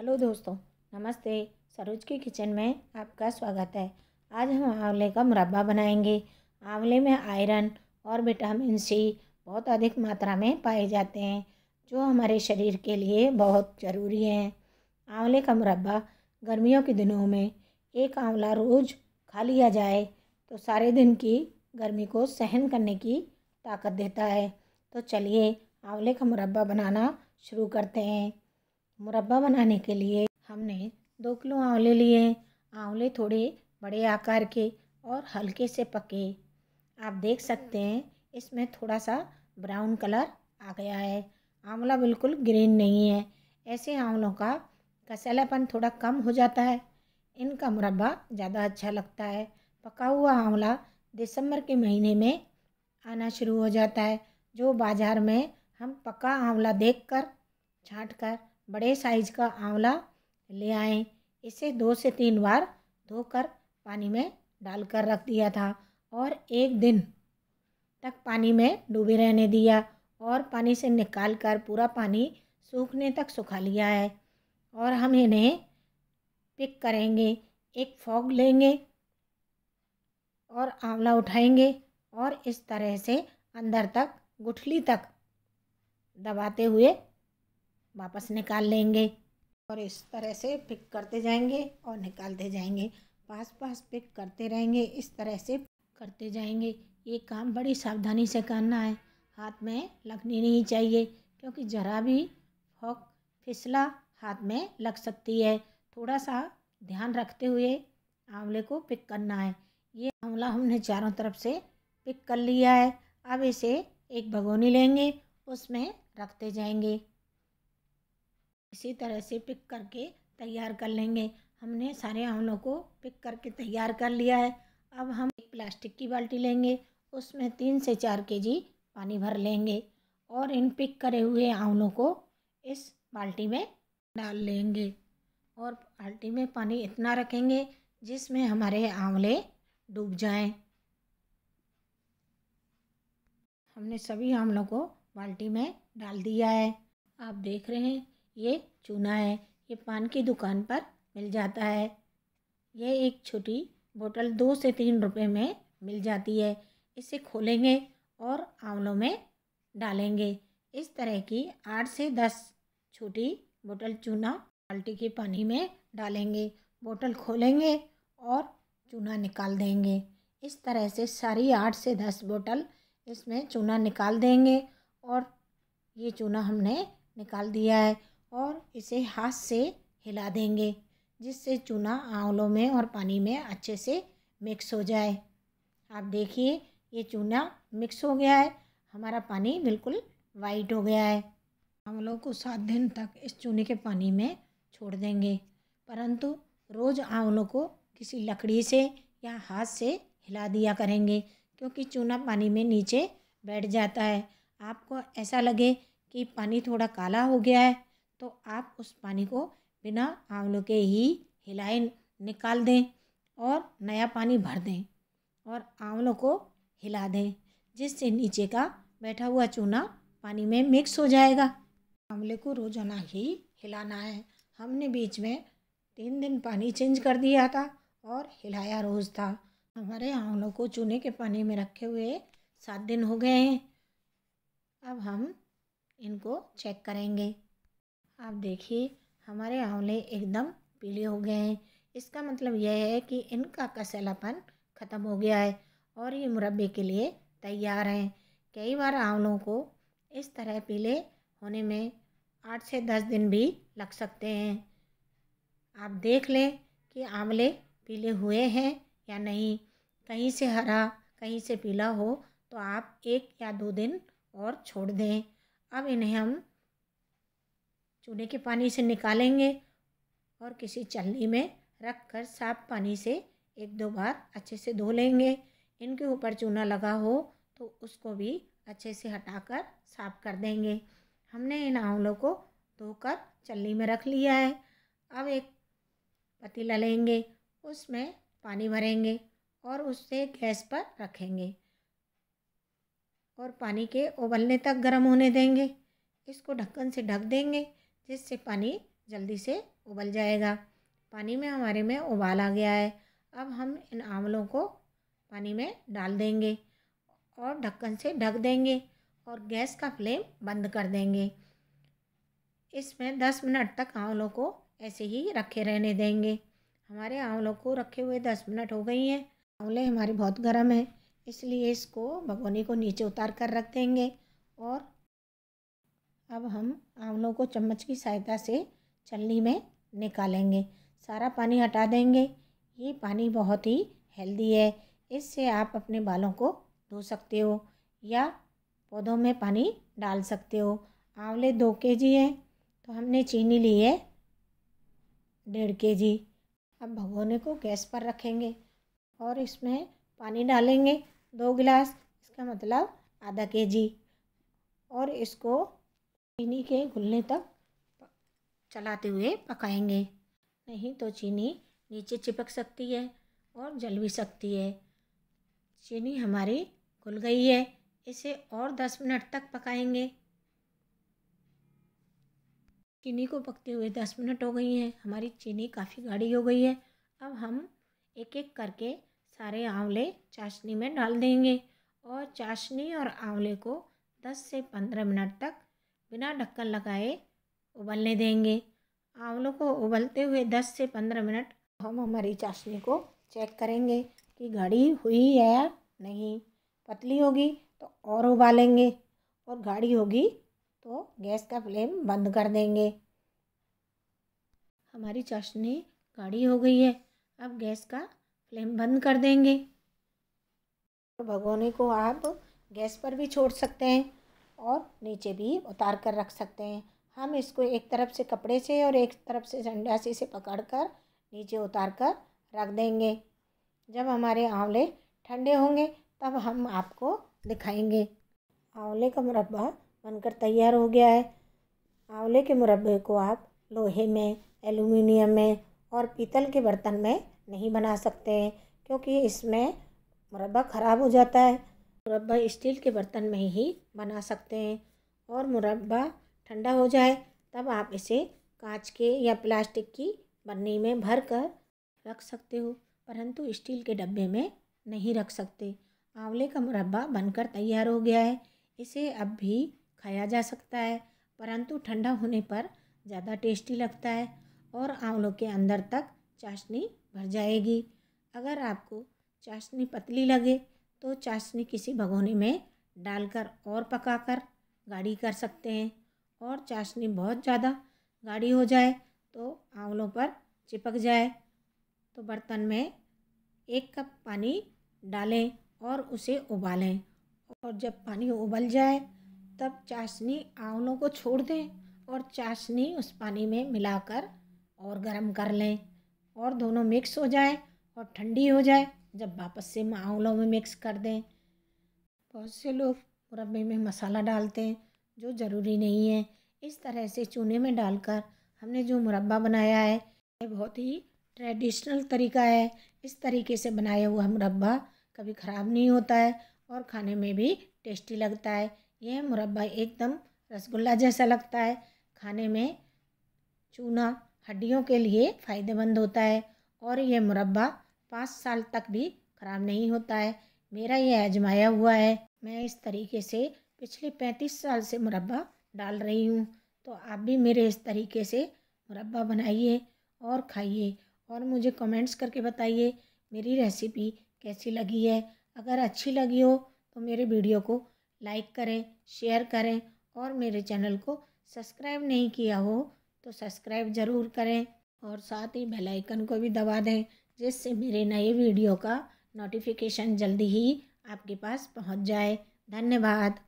hello दोस्तों नमस्ते सरोज की किचन में आपका स्वागत है आज हम आंवले का मुरब्बा बनाएंगे आंवले में आयरन और विटामिन सी बहुत अधिक मात्रा में पाए जाते हैं जो हमारे शरीर के लिए बहुत ज़रूरी हैं आंवले का मुरब्बा गर्मियों के दिनों में एक आंवला रोज़ खा लिया जाए तो सारे दिन की गर्मी को सहन करने की ताकत देता है तो चलिए आंवले का मुरब्बा बनाना शुरू करते हैं मुरब्बा बनाने के लिए हमने दो किलो आंवले लिए आंवले थोड़े बड़े आकार के और हल्के से पके आप देख सकते हैं इसमें थोड़ा सा ब्राउन कलर आ गया है आंवला बिल्कुल ग्रीन नहीं है ऐसे आंवलों का कसैलापन थोड़ा कम हो जाता है इनका मुरब्बा ज़्यादा अच्छा लगता है पका हुआ आंवला दिसंबर के महीने में आना शुरू हो जाता है जो बाज़ार में हम पका आंवला देखकर छाँट कर बड़े साइज का आंवला ले आए इसे दो से तीन बार धोकर पानी में डालकर रख दिया था और एक दिन तक पानी में डूबे रहने दिया और पानी से निकाल कर पूरा पानी सूखने तक सुखा लिया है और हम इन्हें पिक करेंगे एक फॉग लेंगे और आंवला उठाएंगे और इस तरह से अंदर तक गुठली तक दबाते हुए वापस निकाल लेंगे और इस तरह से पिक करते जाएंगे और निकालते जाएंगे पास पास पिक करते रहेंगे इस तरह से करते जाएंगे ये काम बड़ी सावधानी से करना है हाथ में लगनी नहीं चाहिए क्योंकि ज़रा भी फॉक फिसला हाथ में लग सकती है थोड़ा सा ध्यान रखते हुए आंवले को पिक करना है ये आंवला हमने चारों तरफ से पिक कर लिया है अब इसे एक भगोनी लेंगे उसमें रखते जाएंगे इसी तरह से पिक करके तैयार कर लेंगे हमने सारे आंवलों को पिक करके तैयार कर लिया है अब हम एक प्लास्टिक की बाल्टी लेंगे उसमें तीन से चार के जी पानी भर लेंगे और इन पिक करे हुए आंवलों को इस बाल्टी में डाल लेंगे और बाल्टी में पानी इतना रखेंगे जिसमें हमारे आंवले डूब जाएं हमने सभी आंवलों को बाल्टी में डाल दिया है आप देख रहे हैं ये चूना है ये पान की दुकान पर मिल जाता है यह एक छोटी बोतल दो से तीन रुपए में मिल जाती है इसे खोलेंगे और आंवलों में डालेंगे इस तरह की आठ से दस छोटी बोतल चूना बाल्टी के पानी में डालेंगे बोतल खोलेंगे और चूना निकाल देंगे इस तरह से सारी आठ से दस बोतल इसमें चूना निकाल देंगे और ये चूना हमने निकाल दिया है और इसे हाथ से हिला देंगे जिससे चूना आंवलों में और पानी में अच्छे से मिक्स हो जाए आप देखिए ये चूना मिक्स हो गया है हमारा पानी बिल्कुल वाइट हो गया है आंवलों को सात दिन तक इस चूने के पानी में छोड़ देंगे परंतु रोज़ आंवलों को किसी लकड़ी से या हाथ से हिला दिया करेंगे क्योंकि चूना पानी में नीचे बैठ जाता है आपको ऐसा लगे कि पानी थोड़ा काला हो गया है तो आप उस पानी को बिना आंवलों के ही हिलाए निकाल दें और नया पानी भर दें और आंवलों को हिला दें जिससे नीचे का बैठा हुआ चूना पानी में मिक्स हो जाएगा आंवले को रोजाना ही हिलाना है हमने बीच में तीन दिन पानी चेंज कर दिया था और हिलाया रोज़ था हमारे आंवलों को चूने के पानी में रखे हुए सात दिन हो गए हैं अब हम इनको चेक करेंगे आप देखिए हमारे आंवले एकदम पीले हो गए हैं इसका मतलब यह है कि इनका कसैलापन ख़त्म हो गया है और ये मुरबे के लिए तैयार हैं कई बार आंवलों को इस तरह पीले होने में आठ से दस दिन भी लग सकते हैं आप देख लें कि आंवले पीले हुए हैं या नहीं कहीं से हरा कहीं से पीला हो तो आप एक या दो दिन और छोड़ दें अब इन्हें हम चूल्हे के पानी से निकालेंगे और किसी चलनी में रख कर साफ पानी से एक दो बार अच्छे से धो लेंगे इनके ऊपर चूना लगा हो तो उसको भी अच्छे से हटाकर साफ कर देंगे हमने इन आंवलों को धोकर चलनी में रख लिया है अब एक पतीला लेंगे उसमें पानी भरेंगे और उससे गैस पर रखेंगे और पानी के उबलने तक गर्म होने देंगे इसको ढक्कन से ढक देंगे जिससे पानी जल्दी से उबल जाएगा पानी में हमारे में उबाल आ गया है अब हम इन आंवलों को पानी में डाल देंगे और ढक्कन से ढक देंगे और गैस का फ्लेम बंद कर देंगे इसमें दस मिनट तक आंवलों को ऐसे ही रखे रहने देंगे हमारे आंवलों को रखे हुए दस मिनट हो गई हैं आंवले हमारे बहुत गर्म हैं इसलिए इसको भगोने को नीचे उतार कर रख देंगे और अब हम आंवलों को चम्मच की सहायता से छलनी में निकालेंगे सारा पानी हटा देंगे ये पानी बहुत ही हेल्दी है इससे आप अपने बालों को धो सकते हो या पौधों में पानी डाल सकते हो आंवले दो के जी हैं तो हमने चीनी ली है डेढ़ के जी अब भगोने को गैस पर रखेंगे और इसमें पानी डालेंगे दो गिलास इसका मतलब आधा के जी और इसको चीनी के घुलने तक चलाते हुए पकाएंगे नहीं तो चीनी नीचे चिपक सकती है और जल भी सकती है चीनी हमारी घुल गई है इसे और दस मिनट तक पकाएंगे चीनी को पकते हुए दस मिनट हो गई हैं हमारी चीनी काफ़ी गाढ़ी हो गई है अब हम एक एक करके सारे आंवले चाशनी में डाल देंगे और चाशनी और आंवले को दस से पंद्रह मिनट तक बिना ढक्कन लगाए उबलने देंगे आंवलों को उबलते हुए दस से पंद्रह मिनट हम हमारी चाशनी को चेक करेंगे कि गाढ़ी हुई है या नहीं पतली होगी तो और उबालेंगे और गाढ़ी होगी तो गैस का फ्लेम बंद कर देंगे हमारी चाशनी गाढ़ी हो गई है अब गैस का फ्लेम बंद कर देंगे भगोने को आप गैस पर भी छोड़ सकते हैं और नीचे भी उतार कर रख सकते हैं हम इसको एक तरफ से कपड़े से और एक तरफ से संडासी से पकड़ कर नीचे उतार कर रख देंगे जब हमारे आंवले ठंडे होंगे तब हम आपको दिखाएंगे आंवले का मुरब्बा बनकर तैयार हो गया है आंवले के मुरब्बे को आप लोहे में एल्यूमिनियम में और पीतल के बर्तन में नहीं बना सकते हैं क्योंकि इसमें मुरब्बा ख़राब हो जाता है मुरब्बा स्टील के बर्तन में ही बना सकते हैं और मुरब्बा ठंडा हो जाए तब आप इसे कांच के या प्लास्टिक की बन्नी में भर कर रख सकते हो परंतु स्टील के डब्बे में नहीं रख सकते आंवले का मुरब्बा बनकर तैयार हो गया है इसे अब भी खाया जा सकता है परंतु ठंडा होने पर ज़्यादा टेस्टी लगता है और आंवलों के अंदर तक चाशनी भर जाएगी अगर आपको चाशनी पतली लगे तो चाशनी किसी भगोने में डालकर और पकाकर गाढ़ी कर सकते हैं और चाशनी बहुत ज़्यादा गाढ़ी हो जाए तो आंवलों पर चिपक जाए तो बर्तन में एक कप पानी डालें और उसे उबालें और जब पानी उबल जाए तब चाशनी आंवलों को छोड़ दें और चाशनी उस पानी में मिलाकर और गरम कर लें और दोनों मिक्स हो जाए और ठंडी हो जाए जब वापस से मावलों में मिक्स कर दें बहुत से लोग मुरबे में मसाला डालते हैं जो ज़रूरी नहीं है इस तरह से चूने में डालकर हमने जो मुरबा बनाया है यह बहुत ही ट्रेडिशनल तरीका है इस तरीके से बनाया हुआ मुरबा कभी ख़राब नहीं होता है और खाने में भी टेस्टी लगता है यह मुरबा एकदम रसगुल्ला जैसा लगता है खाने में चूना हड्डियों के लिए फ़ायदेमंद होता है और यह मुरबा पाँच साल तक भी ख़राब नहीं होता है मेरा यह आजमाया हुआ है मैं इस तरीके से पिछले पैंतीस साल से मुरबा डाल रही हूँ तो आप भी मेरे इस तरीके से मुरबा बनाइए और खाइए और मुझे कमेंट्स करके बताइए मेरी रेसिपी कैसी लगी है अगर अच्छी लगी हो तो मेरे वीडियो को लाइक करें शेयर करें और मेरे चैनल को सब्सक्राइब नहीं किया हो तो सब्सक्राइब ज़रूर करें और साथ ही बेल आइकन को भी दबा दें जिससे मेरे नए वीडियो का नोटिफिकेशन जल्दी ही आपके पास पहुंच जाए धन्यवाद